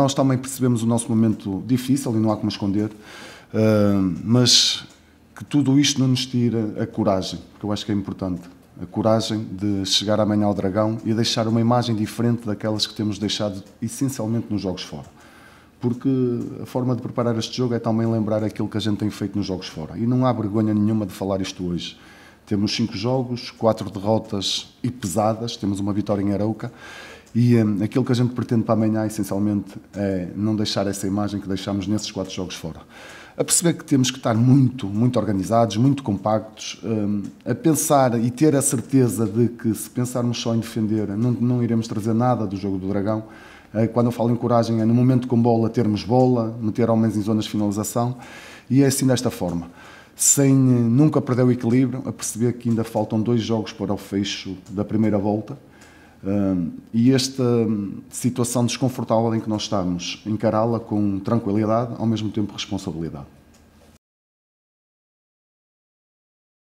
Nós também percebemos o nosso momento difícil e não há como esconder, ah, mas que tudo isto não nos tira a coragem, que eu acho que é importante. A coragem de chegar amanhã ao Dragão e deixar uma imagem diferente daquelas que temos deixado essencialmente nos jogos fora. Porque a forma de preparar este jogo é também lembrar aquilo que a gente tem feito nos jogos fora. E não há vergonha nenhuma de falar isto hoje. Temos cinco jogos, quatro derrotas e pesadas, temos uma vitória em Arauca e um, aquilo que a gente pretende para amanhã, essencialmente, é não deixar essa imagem que deixámos nesses quatro jogos fora. A perceber que temos que estar muito, muito organizados, muito compactos, um, a pensar e ter a certeza de que se pensarmos só em defender, não, não iremos trazer nada do jogo do Dragão. Eh, quando eu falo em coragem, é no momento com bola termos bola, meter homens em zonas de finalização, e é assim desta forma sem eh, nunca perder o equilíbrio, a perceber que ainda faltam dois jogos para o fecho da primeira volta Uh, e esta hum, situação desconfortável em que nós estamos, encará-la com tranquilidade, ao mesmo tempo responsabilidade.